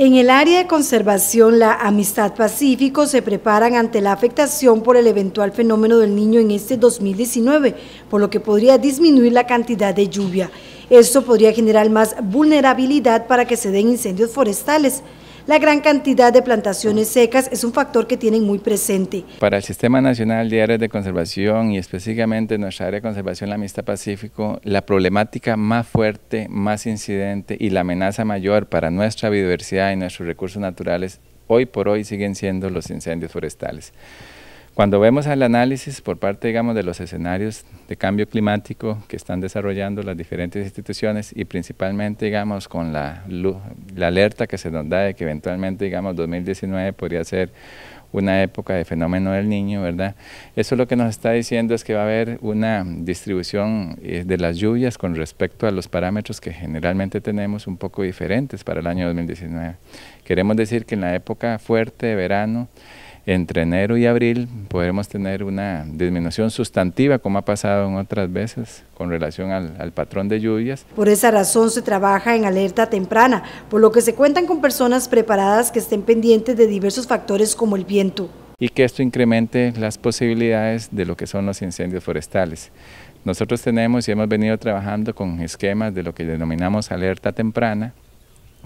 En el área de conservación La Amistad Pacífico se preparan ante la afectación por el eventual fenómeno del niño en este 2019, por lo que podría disminuir la cantidad de lluvia. Esto podría generar más vulnerabilidad para que se den incendios forestales. La gran cantidad de plantaciones secas es un factor que tienen muy presente. Para el Sistema Nacional de Áreas de Conservación y específicamente nuestra área de conservación, la amistad Pacífico, la problemática más fuerte, más incidente y la amenaza mayor para nuestra biodiversidad y nuestros recursos naturales hoy por hoy siguen siendo los incendios forestales. Cuando vemos el análisis por parte, digamos, de los escenarios de cambio climático que están desarrollando las diferentes instituciones y principalmente, digamos, con la, la alerta que se nos da de que eventualmente, digamos, 2019 podría ser una época de fenómeno del niño, ¿verdad? Eso lo que nos está diciendo es que va a haber una distribución eh, de las lluvias con respecto a los parámetros que generalmente tenemos un poco diferentes para el año 2019. Queremos decir que en la época fuerte de verano, entre enero y abril podremos tener una disminución sustantiva, como ha pasado en otras veces, con relación al, al, patrón de lluvias. Por esa razón se trabaja en alerta temprana, por lo que se cuentan con personas preparadas que estén pendientes de diversos factores como el viento. Y que esto incremente las posibilidades de lo que son los incendios forestales. Nosotros tenemos y hemos venido trabajando con esquemas de lo que denominamos alerta temprana,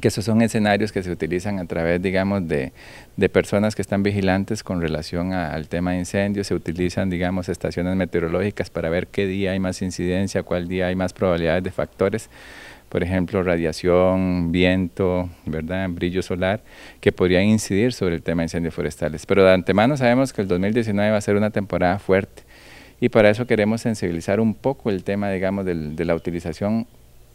que esos son escenarios que se utilizan a través, digamos, de, de personas que están vigilantes con relación al tema de incendios, se utilizan, digamos, estaciones meteorológicas para ver qué día hay más incidencia, cuál día hay más probabilidades de factores, por ejemplo, radiación, viento, ¿verdad? brillo solar, que podrían incidir sobre el tema de incendios forestales. Pero de antemano sabemos que el 2019 va a ser una temporada fuerte y para eso queremos sensibilizar un poco el tema, digamos, de la utilización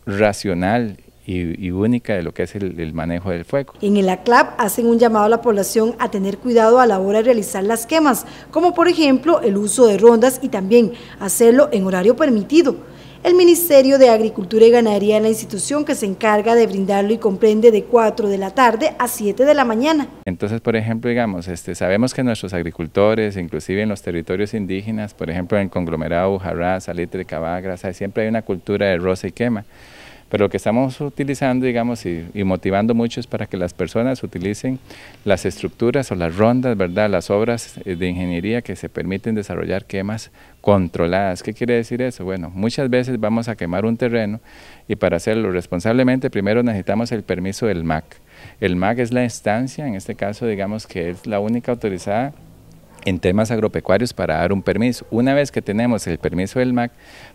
racional y, única de lo que es el, manejo del fuego. En el ACLAP hacen un llamado a la población a tener cuidado a la hora de realizar las quemas, como por ejemplo el uso de rondas y también hacerlo en horario permitido. El Ministerio de Agricultura y Ganadería es la institución que se encarga de brindarlo y comprende de 4 de la tarde a 7 de la mañana. Entonces, por ejemplo, digamos, este, sabemos que nuestros agricultores, inclusive en los territorios indígenas, por ejemplo en conglomerado Bujarrá, Salitre, Cabagra, siempre hay una cultura de rosa y quema. Pero lo que estamos utilizando, digamos, y, motivando mucho es para que las personas utilicen las estructuras o las rondas, ¿verdad? Las obras eh, de ingeniería que se permiten desarrollar quemas controladas. ¿Qué quiere decir eso? Bueno, muchas veces vamos a quemar un terreno y para hacerlo responsablemente primero necesitamos el permiso del MAC. El MAC es la instancia, en este caso digamos que es la única autorizada en temas agropecuarios para dar un permiso. Una vez que tenemos el permiso del MAC,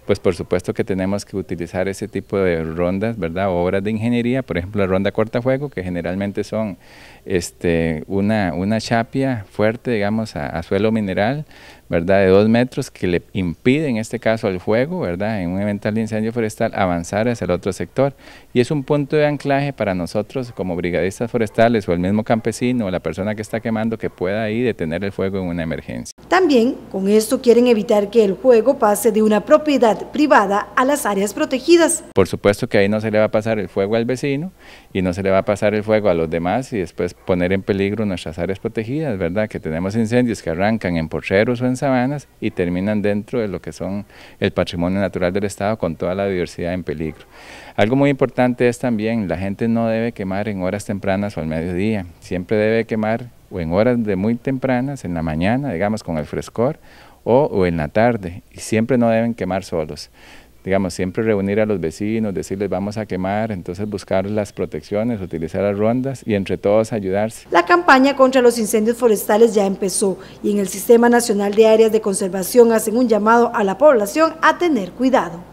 pues por supuesto que tenemos que utilizar ese tipo de rondas, ¿verdad? Obras de ingeniería, por ejemplo, la ronda cortafuego, que generalmente son este, una, una chapia fuerte, digamos, a, a suelo mineral, ¿verdad? De dos metros que le impide, en este caso, al fuego, ¿verdad? En un eventual incendio forestal, avanzar hacia el otro sector. Y es un punto de anclaje para nosotros como brigadistas forestales o el mismo campesino o la persona que está quemando que pueda ahí detener el fuego en una emergencia. También con esto quieren evitar que el juego pase de una propiedad privada a las áreas protegidas. Por supuesto que ahí no se le va a pasar el fuego al vecino y no se le va a pasar el fuego a los demás y después poner en peligro nuestras áreas protegidas, ¿verdad? Que tenemos incendios que arrancan en porcheros o en sabanas y terminan dentro de lo que son el patrimonio natural del Estado con toda la diversidad en peligro. Algo muy importante es también la gente no debe quemar en horas tempranas o al mediodía, siempre debe quemar o en horas de muy tempranas, en la mañana, digamos, con el frescor, o, o en la tarde, y siempre no deben quemar solos digamos, siempre reunir a los vecinos, decirles vamos a quemar, entonces buscar las protecciones, utilizar las rondas y entre todos ayudarse. La campaña contra los incendios forestales ya empezó y en el Sistema Nacional de Áreas de Conservación hacen un llamado a la población a tener cuidado.